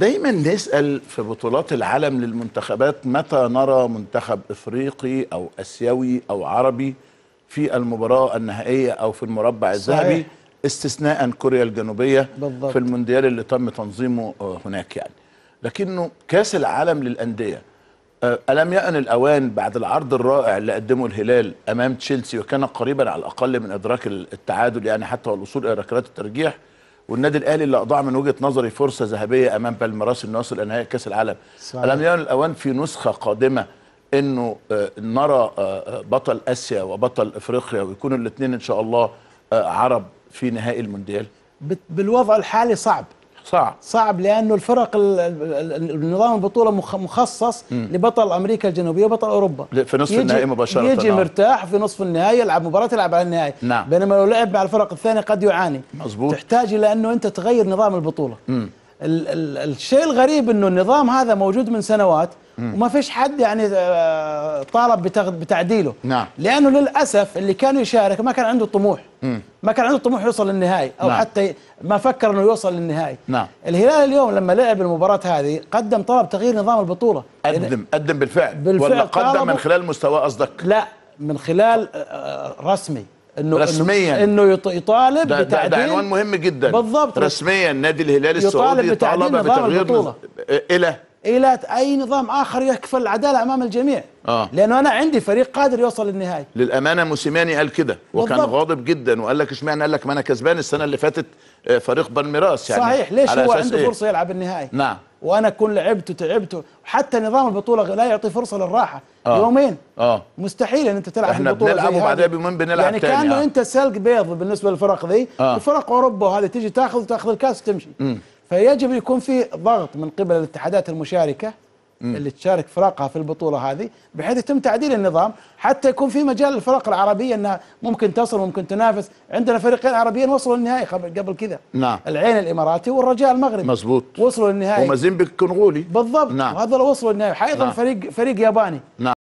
دايما نسأل في بطولات العالم للمنتخبات متى نرى منتخب افريقي او اسيوي او عربي في المباراة النهائية او في المربع الذهبي استثناء كوريا الجنوبية بالضبط. في المونديال اللي تم تنظيمه آه، هناك يعني لكنه كاس العالم للأندية آه، ألم يأن الأوان بعد العرض الرائع اللي قدمه الهلال أمام تشيلسي وكان قريبا على الأقل من إدراك التعادل يعني حتى والوصول إلى ركلات الترجيح والنادي الاهلي اللي اضاع من وجهه نظري فرصه ذهبيه امام بالميراس انه يصل نهائي كاس العالم الم يكن الاوان في نسخه قادمه انه آه، نرى آه، بطل اسيا وبطل افريقيا ويكونوا الاثنين ان شاء الله آه، عرب في نهائي المونديال بالوضع الحالي صعب صعب صعب لانه الفرق نظام البطوله مخصص م. لبطل امريكا الجنوبيه وبطل اوروبا في نصف النهائي مباشره يجي نعم. مرتاح في نصف النهائي يلعب مباراه يلعب على النهائي نعم. بينما لو لعب مع الفرق الثانيه قد يعاني مزبوط. تحتاج الى انه انت تغير نظام البطوله م. ال ال الشيء الغريب انه النظام هذا موجود من سنوات وما فيش حد يعني آه، طالب بتعديله نعم. لانه للاسف اللي كان يشارك ما كان عنده طموح مم. ما كان عنده طموح يوصل للنهائي او نعم. حتى ما فكر انه يوصل للنهائي نعم. الهلال اليوم لما لعب المباراه هذه قدم طلب تغيير نظام البطوله قدم قدم بالفعل, بالفعل ولا قدم من خلال مستواه قصدك لا من خلال آه، آه، رسمي انه رسميا انه يطالب بتعديل ده, عنوان مهم جدا بالضبط رسميا نادي الهلال السعودي يطالب بتغيير نظام الى الى اي نظام اخر يكفل العداله امام الجميع آه. لانه انا عندي فريق قادر يوصل للنهائي للامانه موسيماني قال كده وكان بالضبط. غاضب جدا وقال لك اشمعنى قال لك ما انا كسبان السنه اللي فاتت آه، فريق بالميراس يعني صحيح ليش هو عنده إيه؟ فرصه يلعب النهائي نعم وانا اكون لعبت وتعبت حتى نظام البطوله لا يعطي فرصه للراحه آه. يومين اه مستحيل ان انت تلعب احنا البطوله بنلعب وبعدها بمن بنلعب يعني تاني كانه آه. انت سلق بيض بالنسبه للفرق ذي آه. وفرق اوروبا وهذه تجي تاخذ تاخذ الكاس وتمشي فيجب يكون في ضغط من قبل الاتحادات المشاركه م. اللي تشارك فرقها في البطوله هذه بحيث يتم تعديل النظام حتى يكون في مجال للفرق العربيه انها ممكن تصل وممكن تنافس عندنا فريقين عربيين وصلوا للنهائي قبل كذا نعم العين الاماراتي والرجاء المغربي مزبوط وصلوا للنهائي ومازيمبك كونغولي بالضبط نعم وهذول وصلوا للنهائي ايضا نعم. فريق فريق ياباني نعم